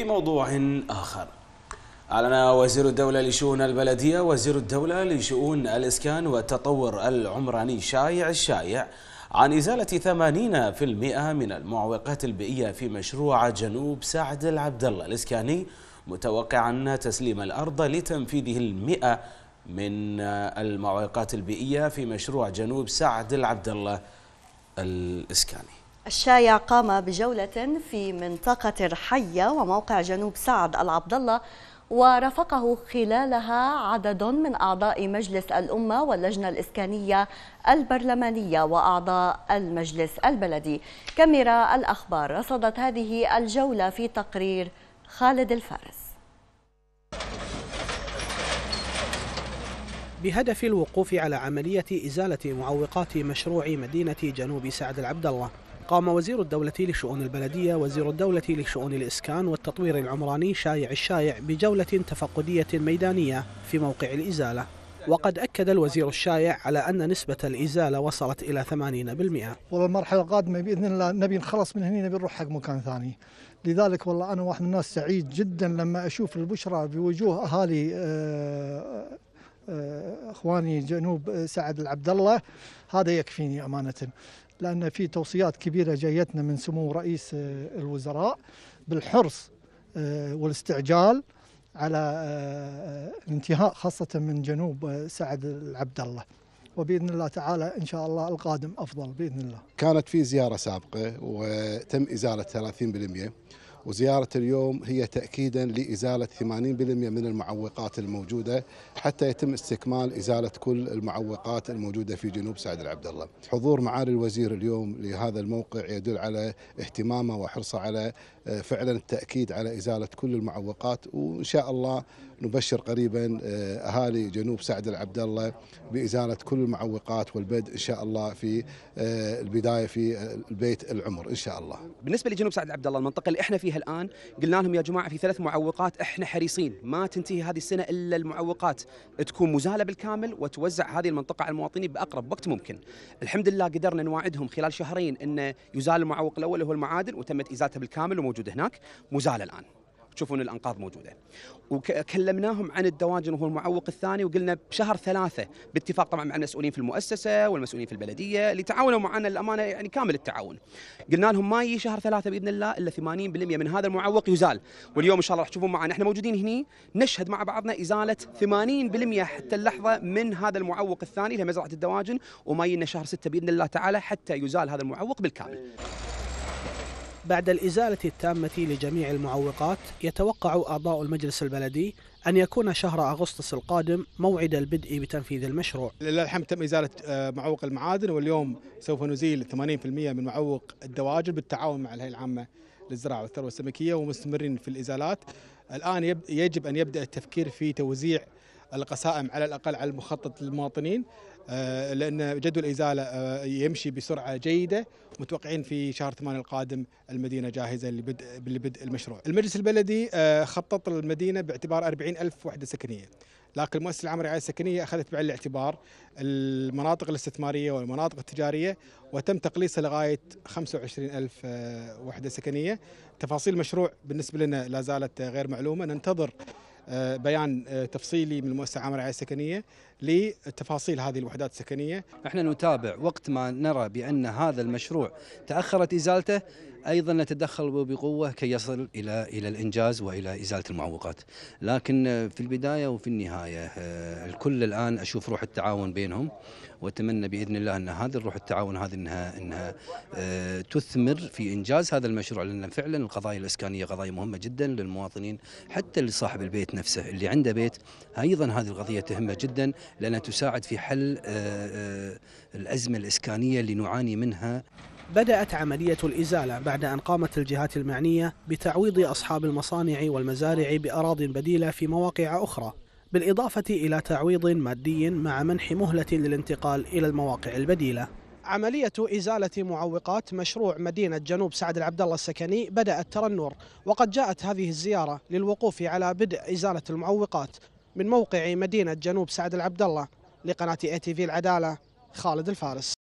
في موضوع آخر أعلن وزير الدولة لشؤون البلدية وزير الدولة لشؤون الإسكان والتطور العمراني شايع الشايع عن إزالة 80% من المعوقات البيئية في مشروع جنوب سعد العبد الله الإسكاني متوقعا تسليم الأرض لتنفيذه المئة من المعوقات البيئية في مشروع جنوب سعد العبد الله الإسكاني الشايع قام بجولة في منطقة الحية وموقع جنوب سعد العبد الله ورافقه خلالها عدد من أعضاء مجلس الأمة واللجنة الإسكانية البرلمانية وأعضاء المجلس البلدي كاميرا الأخبار رصدت هذه الجولة في تقرير خالد الفارس بهدف الوقوف على عملية إزالة معوقات مشروع مدينة جنوب سعد العبد الله قام وزير الدولة لشؤون البلدية وزير الدولة لشؤون الإسكان والتطوير العمراني شايع الشايع بجولة تفقدية ميدانية في موقع الإزالة وقد أكد الوزير الشايع على أن نسبة الإزالة وصلت إلى 80% والله المرحلة القادمة بإذن الله نبي نخلص من هنا نبي نروح حق مكان ثاني لذلك والله أنا واحد من الناس سعيد جدا لما أشوف البشرى بوجوه أهالي آه، اخواني جنوب سعد العبد الله هذا يكفيني امانه لان في توصيات كبيره جايتنا من سمو رئيس آه، الوزراء بالحرص آه، والاستعجال على آه، الانتهاء خاصه من جنوب سعد العبد الله وباذن الله تعالى ان شاء الله القادم افضل باذن الله. كانت في زياره سابقه وتم ازاله 30% وزيارة اليوم هي تأكيدا لإزالة 80% من المعوقات الموجودة حتى يتم استكمال إزالة كل المعوقات الموجودة في جنوب سعد العبد الله حضور معالي الوزير اليوم لهذا الموقع يدل على اهتمامه وحرصه على آه، فعلا التأكيد على إزالة كل المعوقات وإن شاء الله نبشر قريبا آه، أهالي جنوب سعد العبد الله بإزالة كل المعوقات والبدء إن شاء الله في آه، البداية في البيت العمر إن شاء الله بالنسبة لجنوب سعد العبد الله المنطقة اللي إحنا فيها فيها الان قلنا لهم يا جماعه في ثلاث معوقات احنا حريصين ما تنتهي هذه السنه الا المعوقات تكون مزاله بالكامل وتوزع هذه المنطقه على المواطنين باقرب وقت ممكن. الحمد لله قدرنا نوعدهم خلال شهرين ان يزال المعوق الاول اللي هو المعادن وتمت ازالته بالكامل وموجود هناك مزال الان. تشوفون الانقاض موجوده. وكلمناهم عن الدواجن وهو المعوق الثاني وقلنا بشهر ثلاثه باتفاق طبعا مع المسؤولين في المؤسسه والمسؤولين في البلديه اللي تعاونوا معنا للامانه يعني كامل التعاون. قلنا لهم ما يجي شهر ثلاثه باذن الله الا 80% من هذا المعوق يزال واليوم ان شاء الله راح تشوفون معنا احنا موجودين هني نشهد مع بعضنا ازاله 80% حتى اللحظه من هذا المعوق الثاني لمزرعه الدواجن وما يجينا شهر سته باذن الله تعالى حتى يزال هذا المعوق بالكامل. بعد الإزالة التامة لجميع المعوقات يتوقع أعضاء المجلس البلدي أن يكون شهر أغسطس القادم موعد البدء بتنفيذ المشروع لله الحمد تم إزالة آه، معوق المعادن واليوم سوف نزيل 80% من معوق الدواجن بالتعاون مع الهيئة العامة للزراعة والثروة السمكية ومستمرين في الإزالات الآن يجب أن يبدأ التفكير في توزيع القسائم على الاقل على المخطط للمواطنين آه، لان جدول الازاله آه، يمشي بسرعه جيده متوقعين في شهر 8 القادم المدينه جاهزه لبدء لبدء المشروع. المجلس البلدي آه، خطط المدينه باعتبار 40 ألف وحده سكنيه. لكن المؤسسه العامه للرعايه السكنيه اخذت بعين الاعتبار المناطق الاستثماريه والمناطق التجاريه وتم تقليصها لغايه 25 ألف وحده سكنيه. تفاصيل المشروع بالنسبه لنا لا زالت غير معلومه ننتظر آه، بيان آه، تفصيلي من المؤسسه العامه للرعايه السكنيه لتفاصيل هذه الوحدات السكنيه. احنا نتابع وقت ما نرى بان هذا المشروع تاخرت ازالته ايضا نتدخل بقوه كي يصل الى الى الانجاز والى ازاله المعوقات لكن في البدايه وفي النهايه آه، الكل الان اشوف روح التعاون بينهم واتمنى باذن الله ان هذه الروح التعاون هذه انها انها آه، تثمر في انجاز هذا المشروع لان فعلا القضايا الاسكانيه قضايا مهمه جدا للمواطنين حتى لصاحب البيت نفسه اللي عنده بيت ايضا هذه القضيه تهمه جدا لانها تساعد في حل آه، الازمه الاسكانيه اللي نعاني منها بدأت عملية الإزالة بعد أن قامت الجهات المعنية بتعويض أصحاب المصانع والمزارع بأراضي بديلة في مواقع أخرى بالإضافة إلى تعويض مادي مع منح مهلة للانتقال إلى المواقع البديلة عملية إزالة معوقات مشروع مدينة جنوب سعد العبد الله السكني بدأت ترى النور وقد جاءت هذه الزيارة للوقوف على بدء إزالة المعوقات من موقع مدينة جنوب سعد العبد الله لقناة اي تي في العدالة خالد الفارس